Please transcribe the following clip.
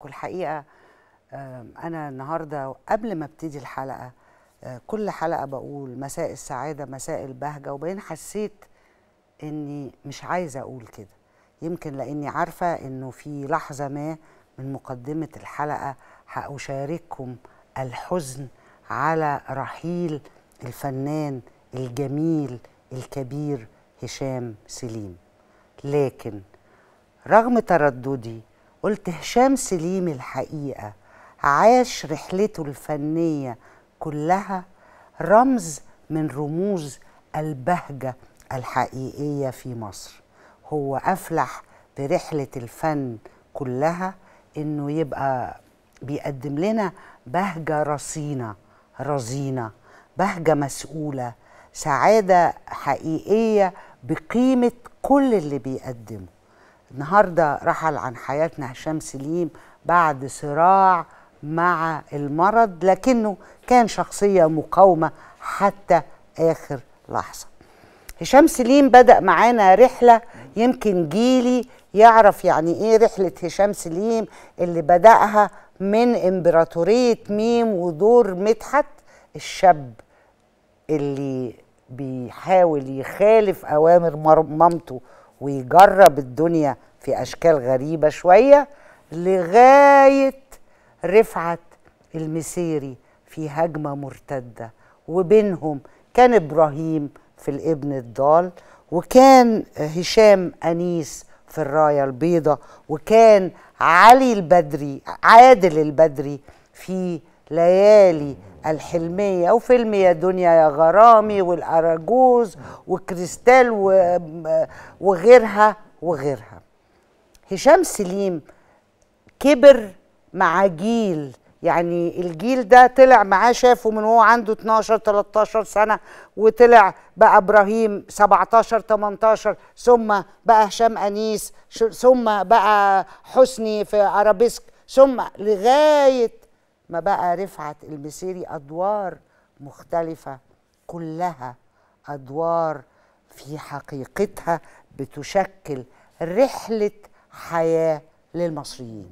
والحقيقه انا النهارده قبل ما ابتدي الحلقه آه، كل حلقه بقول مساء السعاده مساء البهجه وبعدين حسيت اني مش عايزه اقول كده يمكن لاني عارفه انه في لحظه ما من مقدمه الحلقه هاشارككم الحزن على رحيل الفنان الجميل الكبير هشام سليم لكن رغم ترددي قلت هشام سليم الحقيقة عاش رحلته الفنية كلها رمز من رموز البهجة الحقيقية في مصر هو أفلح برحلة الفن كلها إنه يبقى بيقدم لنا بهجة رصينة رزينة بهجة مسؤولة سعادة حقيقية بقيمة كل اللي بيقدمه النهارده رحل عن حياتنا هشام سليم بعد صراع مع المرض لكنه كان شخصيه مقاومه حتى اخر لحظه هشام سليم بدا معانا رحله يمكن جيلي يعرف يعني ايه رحله هشام سليم اللي بداها من امبراطوريه ميم ودور مدحت الشاب اللي بيحاول يخالف اوامر مامته ويجرب الدنيا في أشكال غريبة شوية لغاية رفعت المسيري في هجمة مرتدة وبينهم كان إبراهيم في الابن الضال وكان هشام أنيس في الراية البيضة وكان علي البدري عادل البدري في ليالي الحلمية وفيلم يا دنيا يا غرامي والأراجوز وكريستال وغيرها وغيرها هشام سليم كبر مع جيل يعني الجيل ده طلع معاه شافه من وهو عنده 12 13 سنه وطلع بقى ابراهيم 17 18 ثم بقى هشام انيس ثم بقى حسني في ارابيسك ثم لغايه ما بقى رفعت المسيري أدوار مختلفة كلها أدوار في حقيقتها بتشكل رحلة حياة للمصريين